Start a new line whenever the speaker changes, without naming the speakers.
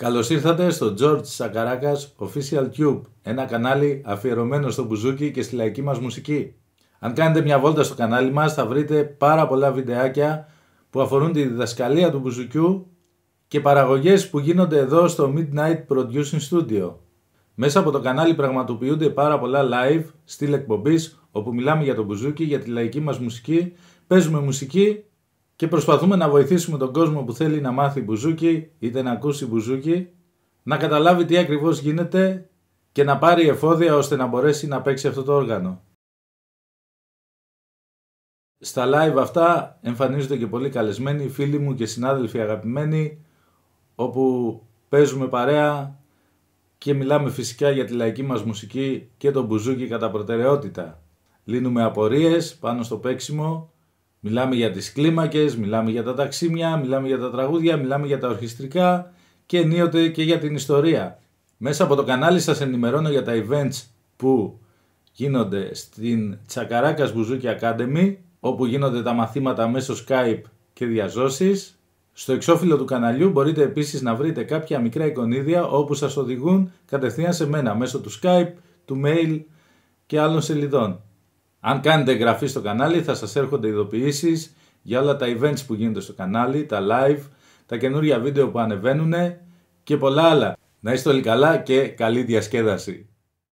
Καλώς ήρθατε στο George Sakarakas Official Cube, ένα κανάλι αφιερωμένο στο μπουζούκι και στη λαϊκή μας μουσική. Αν κάνετε μια βόλτα στο κανάλι μας θα βρείτε πάρα πολλά βιντεάκια που αφορούν τη διδασκαλία του μπουζουκιού και παραγωγές που γίνονται εδώ στο Midnight Producing Studio. Μέσα από το κανάλι πραγματοποιούνται πάρα πολλά live, στυλ εκπομπής, όπου μιλάμε για το μπουζούκι, για τη λαϊκή μας μουσική, παίζουμε μουσική και προσπαθούμε να βοηθήσουμε τον κόσμο που θέλει να μάθει μπουζούκι είτε να ακούσει μπουζούκι να καταλάβει τι ακριβώς γίνεται και να πάρει εφόδια ώστε να μπορέσει να παίξει αυτό το όργανο. Στα live αυτά εμφανίζονται και πολλοί καλεσμένοι, φίλοι μου και συνάδελφοι αγαπημένοι, όπου παίζουμε παρέα και μιλάμε φυσικά για τη λαϊκή μας μουσική και τον μπουζούκι κατά προτεραιότητα. Λύνουμε απορίες πάνω στο παίξιμο Μιλάμε για τις κλίμακες, μιλάμε για τα ταξίμια, μιλάμε για τα τραγούδια, μιλάμε για τα ορχιστρικά και ενίοτε και για την ιστορία. Μέσα από το κανάλι σας ενημερώνω για τα events που γίνονται στην Τσακαράκας Μπουζούκι Academy, όπου γίνονται τα μαθήματα μέσω Skype και διαζώσεις. Στο εξώφυλλο του καναλιού μπορείτε επίσης να βρείτε κάποια μικρά εικονίδια όπου σας οδηγούν κατευθείαν σε μένα μέσω του Skype, του mail και άλλων σελίδων. Αν κάνετε εγγραφή στο κανάλι θα σας έρχονται ειδοποιήσεις για όλα τα events που γίνονται στο κανάλι, τα live, τα καινούργια βίντεο που ανεβαίνουν και πολλά άλλα. Να είστε όλοι καλά και καλή διασκέδαση.